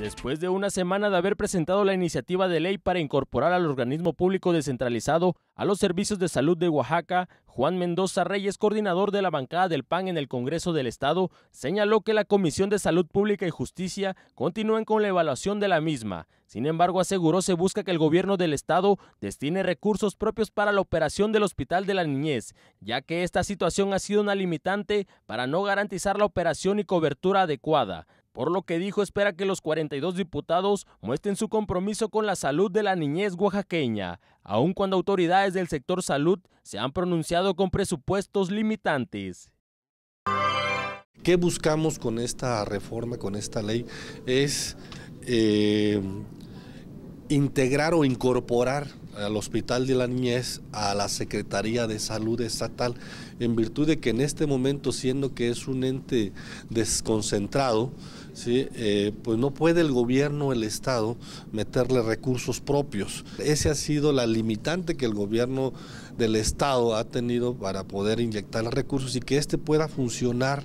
Después de una semana de haber presentado la iniciativa de ley para incorporar al organismo público descentralizado a los servicios de salud de Oaxaca, Juan Mendoza Reyes, coordinador de la bancada del PAN en el Congreso del Estado, señaló que la Comisión de Salud Pública y Justicia continúen con la evaluación de la misma. Sin embargo, aseguró se busca que el gobierno del Estado destine recursos propios para la operación del Hospital de la Niñez, ya que esta situación ha sido una limitante para no garantizar la operación y cobertura adecuada. Por lo que dijo, espera que los 42 diputados muestren su compromiso con la salud de la niñez oaxaqueña, aun cuando autoridades del sector salud se han pronunciado con presupuestos limitantes. ¿Qué buscamos con esta reforma, con esta ley? Es eh, integrar o incorporar al Hospital de la Niñez, a la Secretaría de Salud Estatal, en virtud de que en este momento, siendo que es un ente desconcentrado, eh, pues no puede el gobierno, el Estado, meterle recursos propios. Esa ha sido la limitante que el gobierno del Estado ha tenido para poder inyectar recursos y que éste pueda funcionar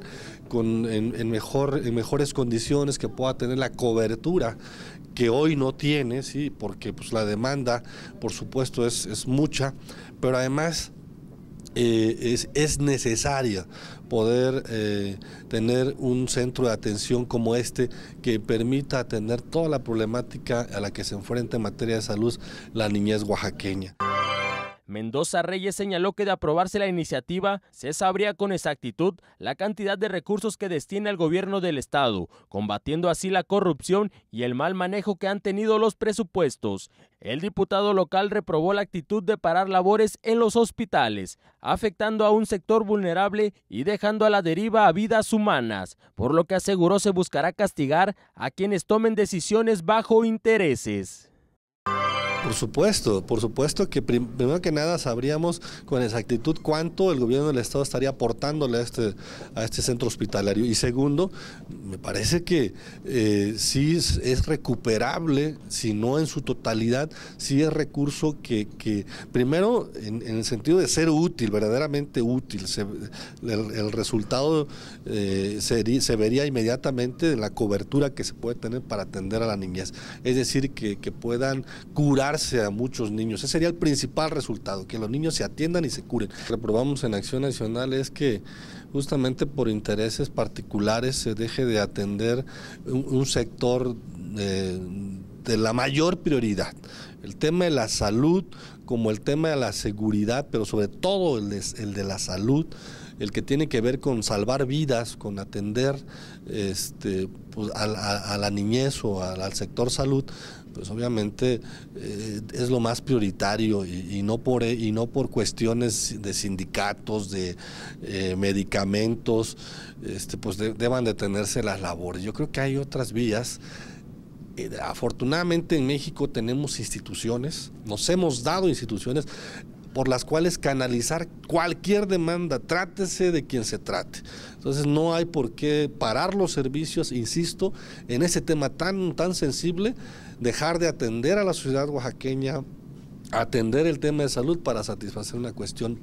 en, mejor, en mejores condiciones, que pueda tener la cobertura que hoy no tiene, ¿sí? porque pues, la demanda, por supuesto, es, mucha, pero además eh, es, es, necesaria poder eh, tener un centro de atención como este que permita atender toda la problemática a la que se enfrenta en materia de salud la niñez oaxaqueña. Mendoza Reyes señaló que de aprobarse la iniciativa se sabría con exactitud la cantidad de recursos que destina el gobierno del Estado, combatiendo así la corrupción y el mal manejo que han tenido los presupuestos. El diputado local reprobó la actitud de parar labores en los hospitales, afectando a un sector vulnerable y dejando a la deriva a vidas humanas, por lo que aseguró se buscará castigar a quienes tomen decisiones bajo intereses. Por supuesto, por supuesto que primero que nada sabríamos con exactitud cuánto el gobierno del Estado estaría aportándole a este, este centro hospitalario. Y segundo, me parece que eh, sí es, recuperable, si no en su totalidad, sí es recurso que, primero, en, el sentido de ser útil, verdaderamente útil, el, resultado eh, se, vería inmediatamente en la cobertura que se puede tener para atender a la niñez. Es decir, que, que puedan curar a muchos niños. Ese sería el principal resultado, que los niños se atiendan y se curen. Lo que Reprobamos en Acción Nacional es que justamente por intereses particulares se deje de atender un, sector... Eh, de la mayor prioridad. El tema de la salud, como el tema de la seguridad, pero sobre todo el de, la salud, el que tiene que ver con salvar vidas, con atender este, pues, a, la niñez o al sector salud, pues obviamente eh, es lo más prioritario y, no por, y no por cuestiones de sindicatos, de eh, medicamentos, este, pues de, deban detenerse las labores. Yo creo que hay otras vías eh, afortunadamente en México tenemos instituciones, nos hemos dado instituciones por las cuales canalizar cualquier demanda, trátese de quien se trate. Entonces no hay por qué parar los servicios, insisto, en ese tema tan, tan sensible, dejar de atender a la sociedad oaxaqueña, atender el tema de salud para satisfacer una cuestión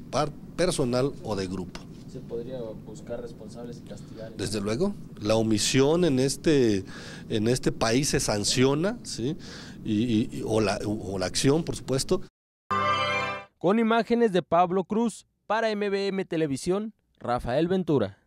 personal o de grupo podría buscar responsables y castigar. Desde luego, la omisión en este, en este país se sanciona, ¿sí? la, o la acción, por supuesto. Con imágenes de Pablo Cruz, para MBM Televisión, Rafael Ventura.